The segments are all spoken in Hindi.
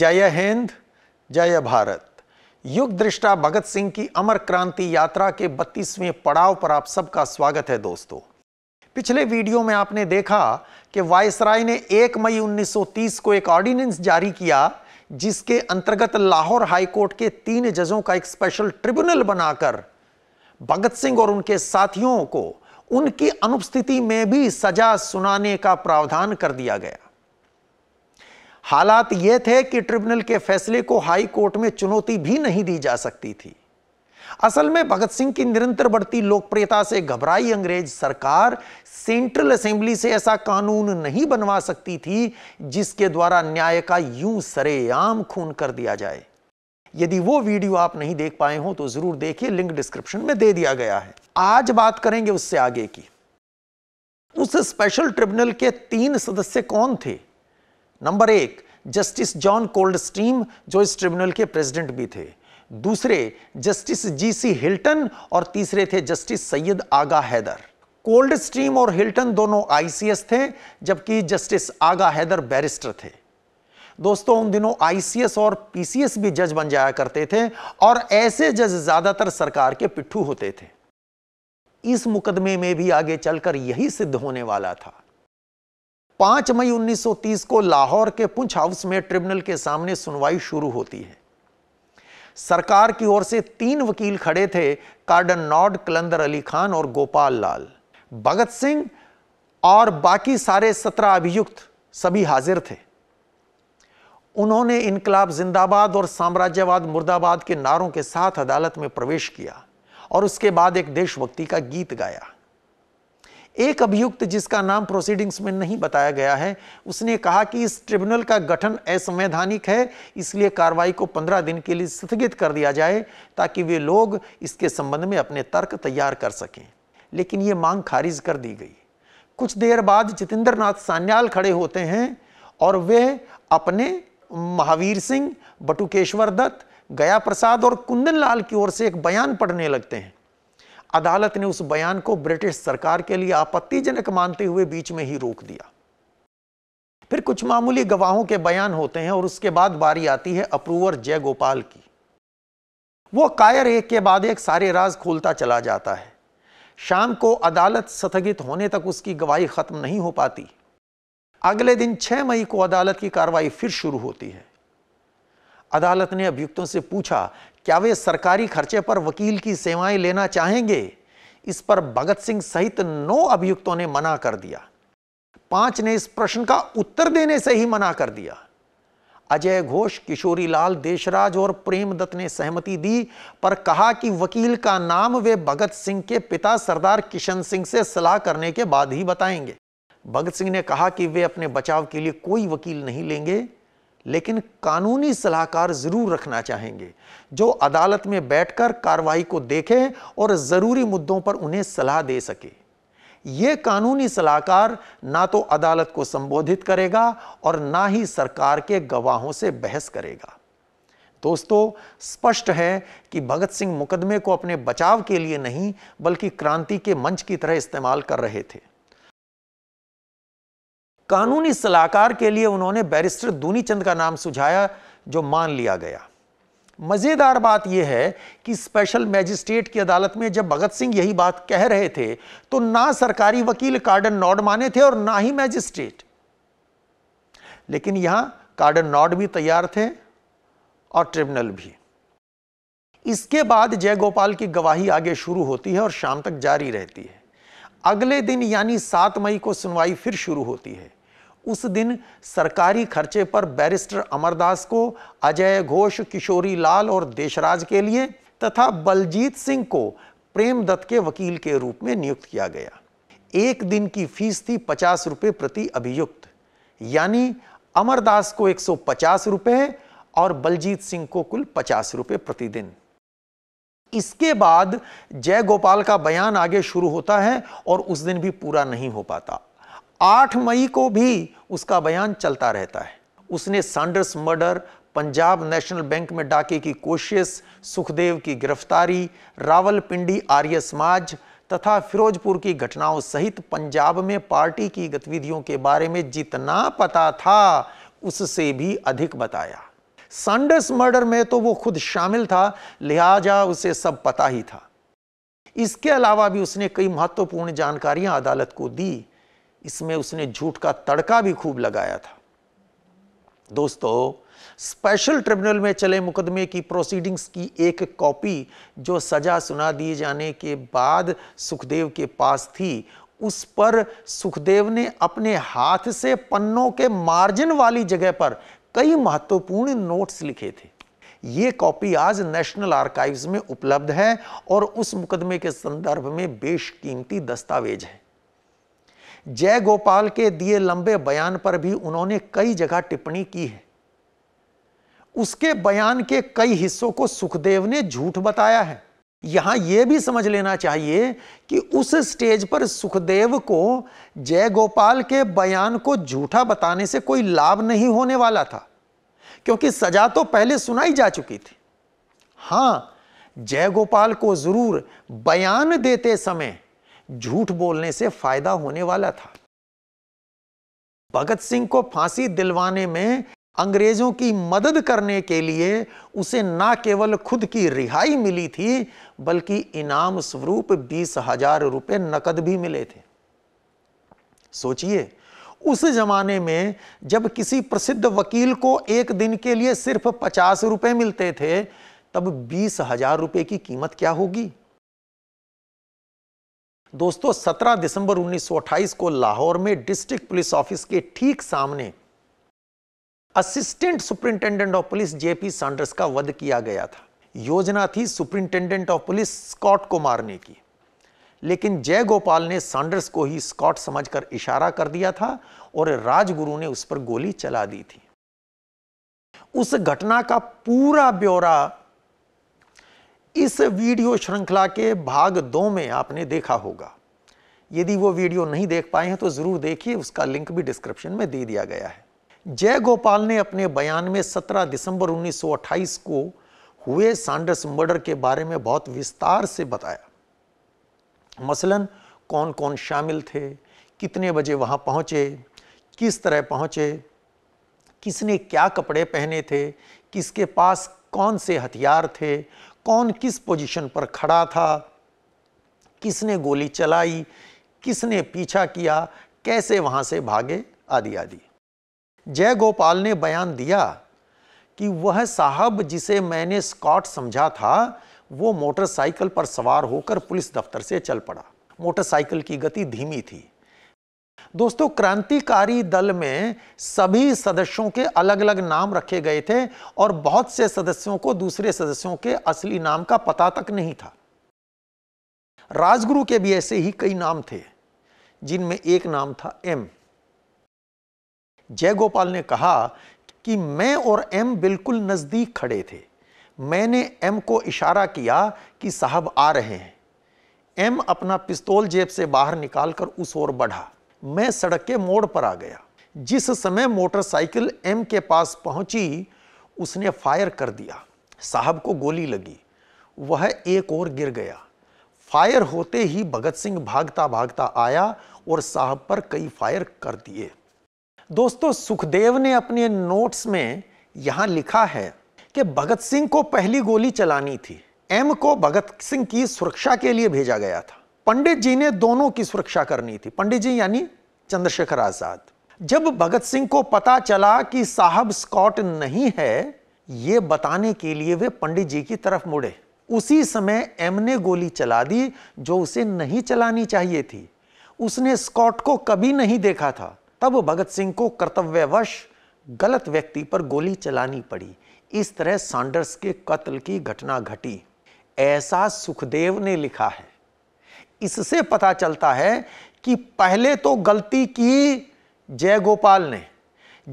जय हिंद जय भारत युग दृष्टा भगत सिंह की अमर क्रांति यात्रा के 32वें पड़ाव पर आप सबका स्वागत है दोस्तों पिछले वीडियो में आपने देखा कि वायसराय ने 1 मई 1930 को एक ऑर्डिनेंस जारी किया जिसके अंतर्गत लाहौर हाईकोर्ट के तीन जजों का एक स्पेशल ट्रिब्यूनल बनाकर भगत सिंह और उनके साथियों को उनकी अनुपस्थिति में भी सजा सुनाने का प्रावधान कर दिया गया हालात ये थे कि ट्रिब्यूनल के फैसले को हाई कोर्ट में चुनौती भी नहीं दी जा सकती थी असल में भगत सिंह की निरंतर बढ़ती लोकप्रियता से घबराई अंग्रेज सरकार सेंट्रल असेंबली से ऐसा कानून नहीं बनवा सकती थी जिसके द्वारा न्याय का यूं सरेआम खून कर दिया जाए यदि वो वीडियो आप नहीं देख पाए हो तो जरूर देखिए लिंक डिस्क्रिप्शन में दे दिया गया है आज बात करेंगे उससे आगे की उस स्पेशल ट्रिब्यूनल के तीन सदस्य कौन थे नंबर एक जस्टिस जॉन कोल्ड स्ट्रीम जो इस ट्रिब्यूनल के प्रेसिडेंट भी थे दूसरे जस्टिस जी सी हिल्टन और तीसरे थे justice Syed Agha Haider Coldstream और हिल्टन दोनों आईसीएस थे जबकि जस्टिस आगा हैदर बैरिस्टर थे दोस्तों उन दिनों आईसीएस और पीसीएस भी जज बन जाया करते थे और ऐसे जज ज्यादातर सरकार के पिट्ठू होते थे इस मुकदमे में भी आगे चलकर यही सिद्ध होने वाला था 5 मई 1930 को लाहौर के पुंछ हाउस में ट्रिब्यूनल के सामने सुनवाई शुरू होती है सरकार की ओर से तीन वकील खड़े थे कार्डन नॉड कलंदर अली खान और गोपाल लाल भगत सिंह और बाकी सारे सत्रह अभियुक्त सभी हाजिर थे उन्होंने इनकलाब जिंदाबाद और साम्राज्यवाद मुर्दाबाद के नारों के साथ अदालत में प्रवेश किया और उसके बाद एक देशभक्ति का गीत गाया एक अभियुक्त जिसका नाम प्रोसीडिंग्स में नहीं बताया गया है उसने कहा कि इस ट्रिब्यूनल का गठन असंवैधानिक है इसलिए कार्रवाई को पंद्रह दिन के लिए स्थगित कर दिया जाए ताकि वे लोग इसके संबंध में अपने तर्क तैयार कर सकें लेकिन ये मांग खारिज कर दी गई कुछ देर बाद जितेंद्र नाथ सान्याल खड़े होते हैं और वे अपने महावीर सिंह बटुकेश्वर दत्त गया प्रसाद और कुंदन लाल की ओर से एक बयान पढ़ने लगते हैं अदालत ने उस बयान को ब्रिटिश सरकार के लिए आपत्तिजनक मानते हुए बीच में ही रोक दिया फिर कुछ मामूली गवाहों के बयान होते हैं और उसके बाद बारी आती है अप्रूवर जयगोपाल की वो कायर एक के बाद एक सारे राज खोलता चला जाता है शाम को अदालत स्थगित होने तक उसकी गवाही खत्म नहीं हो पाती अगले दिन 6 मई को अदालत की कार्रवाई फिर शुरू होती है अदालत ने अभियुक्तों से पूछा क्या वे सरकारी खर्चे पर वकील की सेवाएं लेना चाहेंगे इस पर भगत सिंह सहित नौ अभियुक्तों ने मना कर दिया पांच ने इस प्रश्न का उत्तर देने से ही मना कर दिया अजय घोष किशोरी लाल देशराज और प्रेम दत्त ने सहमति दी पर कहा कि वकील का नाम वे भगत सिंह के पिता सरदार किशन सिंह से सलाह करने के बाद ही बताएंगे भगत सिंह ने कहा कि वे अपने बचाव के लिए कोई वकील नहीं लेंगे लेकिन कानूनी सलाहकार ज़रूर रखना चाहेंगे जो अदालत में बैठकर कार्रवाई को देखें और ज़रूरी मुद्दों पर उन्हें सलाह दे सके ये कानूनी सलाहकार ना तो अदालत को संबोधित करेगा और ना ही सरकार के गवाहों से बहस करेगा दोस्तों स्पष्ट है कि भगत सिंह मुकदमे को अपने बचाव के लिए नहीं बल्कि क्रांति के मंच की तरह इस्तेमाल कर रहे थे कानूनी सलाहकार के लिए उन्होंने बैरिस्टर दूनी चंद का नाम सुझाया जो मान लिया गया मज़ेदार बात यह है कि स्पेशल मैजिस्ट्रेट की अदालत में जब भगत सिंह यही बात कह रहे थे तो ना सरकारी वकील कार्डन नॉड माने थे और ना ही मैजिस्ट्रेट लेकिन यहां कार्डन नॉड भी तैयार थे और ट्रिब्यूनल भी इसके बाद जयगोपाल की गवाही आगे शुरू होती है और शाम तक जारी रहती है अगले दिन यानी सात मई को सुनवाई फिर शुरू होती है उस दिन सरकारी खर्चे पर बैरिस्टर अमरदास को अजय घोष किशोरी लाल और देशराज के लिए तथा बलजीत सिंह को प्रेम दत्त के वकील के रूप में नियुक्त किया गया एक दिन की फीस थी पचास रुपये प्रति अभियुक्त यानी अमरदास को एक सौ और बलजीत सिंह को कुल पचास रुपये प्रतिदिन इसके बाद जय गोपाल का बयान आगे शुरू होता है और उस दिन भी पूरा नहीं हो पाता आठ मई को भी उसका बयान चलता रहता है उसने Saunders murder Punjab national bank में डाके की कोशिश सुखदेव की गिरफ्तारी रावलपिंडी आर्य समाज तथा फिरोजपुर की घटनाओं सहित पंजाब में पार्टी की गतिविधियों के बारे में जितना पता था उससे भी अधिक बताया सांडर्स मर्डर में तो वो खुद शामिल था लिहाजा उसे सब पता ही था इसके अलावा भी उसने कई महत्वपूर्ण जानकारियां अदालत को दी इसमें उसने झूठ का तड़का भी खूब लगाया था दोस्तों स्पेशल ट्रिब्यूनल में चले मुकदमे की प्रोसीडिंग्स की एक कॉपी जो सजा सुना दिए जाने के बाद सुखदेव के पास थी उस पर सुखदेव ने अपने हाथ से पन्नों के मार्जिन वाली जगह पर कई महत्वपूर्ण नोट्स लिखे थे ये कॉपी आज नेशनल आर्काइव्स में उपलब्ध है और उस मुकदमे के संदर्भ में बेशकीमती दस्तावेज है जय गोपाल के दिए लंबे बयान पर भी उन्होंने कई जगह टिप्पणी की है उसके बयान के कई हिस्सों को सुखदेव ने झूठ बताया है यहां यह भी समझ लेना चाहिए कि उस स्टेज पर सुखदेव को जय गोपाल के बयान को झूठा बताने से कोई लाभ नहीं होने वाला था क्योंकि सजा तो पहले सुनाई जा चुकी थी हां जय गोपाल को जरूर बयान देते समय झूठ बोलने से फायदा होने वाला था भगत सिंह को फांसी दिलवाने में अंग्रेजों की मदद करने के लिए उसे न केवल खुद की रिहाई मिली थी बल्कि इनाम स्वरूप बीस हजार रुपये नकद भी मिले थे सोचिए उस जमाने में जब किसी प्रसिद्ध वकील को एक दिन के लिए सिर्फ पचास रुपए मिलते थे तब बीस हजार रुपये की कीमत क्या होगी दोस्तों 17 दिसंबर 1928 को लाहौर में डिस्ट्रिक्ट पुलिस ऑफिस के ठीक सामने assistant superintendent of police J P Saunders का वध किया गया था योजना थी सुपरिंटेंडेंट ऑफ पुलिस स्कॉट को मारने की लेकिन जय गोपाल ने सैंडर्स को ही स्कॉट समझकर इशारा कर दिया था और राजगुरु ने उस पर गोली चला दी थी उस घटना का पूरा ब्यौरा इस वीडियो श्रृंखला के भाग दो में आपने देखा होगा यदि वो वीडियो नहीं देख पाए हैं तो ज़रूर देखिए उसका लिंक भी डिस्क्रिप्शन में दे दिया गया है जय गोपाल ने अपने बयान में 17 दिसंबर 1928 को हुए सांडर्स मर्डर के बारे में बहुत विस्तार से बताया मसलन कौन कौन शामिल थे कितने बजे वहां पहुंचे किस तरह पहुंचे किसने क्या कपड़े पहने थे किसके पास कौन से हथियार थे कौन किस पोजीशन पर खड़ा था किसने गोली चलाई किसने पीछा किया कैसे वहां से भागे आदि आदि जय गोपाल ने बयान दिया कि वह साहब जिसे मैंने स्कॉट समझा था वो मोटरसाइकिल पर सवार होकर पुलिस दफ्तर से चल पड़ा मोटरसाइकिल की गति धीमी थी दोस्तों क्रांतिकारी दल में सभी सदस्यों के अलग अलग नाम रखे गए थे और बहुत से सदस्यों को दूसरे सदस्यों के असली नाम का पता तक नहीं था राजगुरु के भी ऐसे ही कई नाम थे जिनमें एक नाम था एम जयगोपाल ने कहा कि मैं और एम बिल्कुल नजदीक खड़े थे मैंने एम को इशारा किया कि साहब आ रहे हैं एम अपना पिस्तौल जेब से बाहर निकालकर उस ओर बढ़ा मैं सड़क के मोड़ पर आ गया जिस समय मोटरसाइकिल एम के पास पहुंची उसने फायर कर दिया साहब को गोली लगी वह एक और गिर गया फायर होते ही भगत सिंह भागता भागता आया और साहब पर कई फायर कर दिए दोस्तों सुखदेव ने अपने नोट्स में यहां लिखा है कि भगत सिंह को पहली गोली चलानी थी एम को भगत सिंह की सुरक्षा के लिए भेजा गया था पंडित जी ने दोनों की सुरक्षा करनी थी पंडित जी यानी चंद्रशेखर आजाद जब भगत सिंह को पता चला कि साहब स्कॉट नहीं है ये बताने के लिए वे पंडित जी की तरफ मुड़े उसी समय एम ने गोली चला दी जो उसे नहीं चलानी चाहिए थी उसने स्कॉट को कभी नहीं देखा था तब भगत सिंह को कर्तव्यवश गलत व्यक्ति पर गोली चलानी पड़ी इस तरह सांडर्स के कत्ल की घटना घटी ऐसा सुखदेव ने लिखा है इससे पता चलता है कि पहले तो गलती की जयगोपाल ने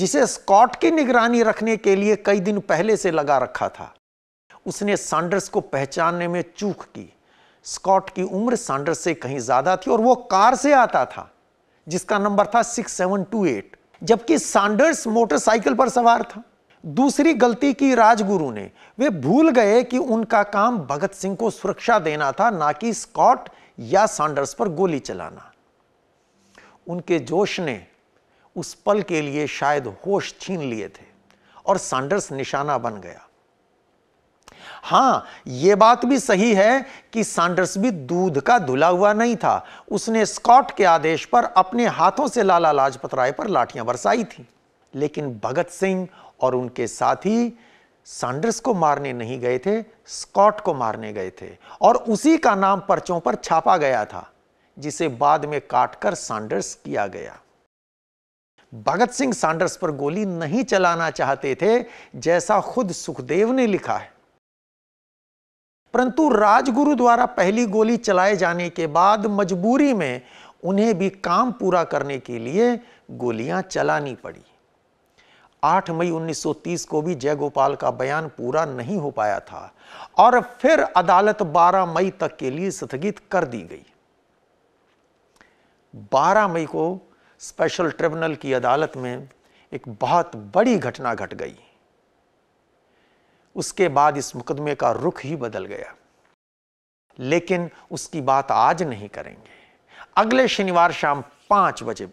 जिसे स्कॉट की निगरानी रखने के लिए कई दिन पहले से लगा रखा था उसने सांडर्स को पहचानने में चूक की स्कॉट की उम्र सांडर्स से कहीं ज्यादा थी और वो कार से आता था जिसका नंबर था 6728 जबकि सांडर्स मोटरसाइकिल पर सवार था दूसरी गलती की राजगुरु ने वे भूल गए कि उनका काम भगत सिंह को सुरक्षा देना था ना कि स्कॉट या सांडर्स पर गोली चलाना उनके जोश ने उस पल के लिए शायद होश छीन लिए थे और सांडर्स निशाना बन गया हां यह बात भी सही है कि सांडर्स भी दूध का धुला हुआ नहीं था उसने स्कॉट के आदेश पर अपने हाथों से लाला लाजपत राय पर लाठियां बरसाई थी लेकिन भगत सिंह और उनके साथी सैंडर्स को मारने नहीं गए थे स्कॉट को मारने गए थे और उसी का नाम पर्चों पर छापा गया था जिसे बाद में काटकर सैंडर्स किया गया भगत सिंह सैंडर्स पर गोली नहीं चलाना चाहते थे जैसा खुद सुखदेव ने लिखा है परंतु राजगुरु द्वारा पहली गोली चलाए जाने के बाद मजबूरी में उन्हें भी काम पूरा करने के लिए गोलियां चलानी पड़ी 8 मई 1930 को भी जयगोपाल का बयान पूरा नहीं हो पाया था और फिर अदालत 12 मई तक के लिए स्थगित कर दी गई 12 मई को स्पेशल ट्रिब्यूनल की अदालत में एक बहुत बड़ी घटना घट गई उसके बाद इस मुकदमे का रुख ही बदल गया लेकिन उसकी बात आज नहीं करेंगे अगले शनिवार शाम पांच बजे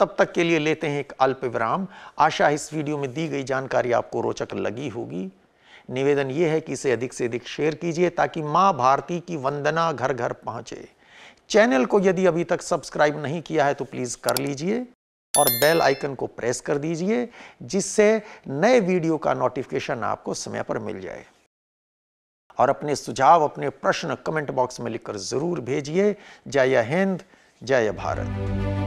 तब तक के लिए लेते हैं एक अल्प विराम आशा इस वीडियो में दी गई जानकारी आपको रोचक लगी होगी निवेदन ये है कि इसे अधिक से अधिक शेयर कीजिए ताकि माँ भारती की वंदना घर घर पहुँचे चैनल को यदि अभी तक सब्सक्राइब नहीं किया है तो प्लीज़ कर लीजिए और बेल आइकन को प्रेस कर दीजिए जिससे नए वीडियो का नोटिफिकेशन आपको समय पर मिल जाए और अपने सुझाव अपने प्रश्न कमेंट बॉक्स में लिखकर ज़रूर भेजिए जय हिंद जय भारत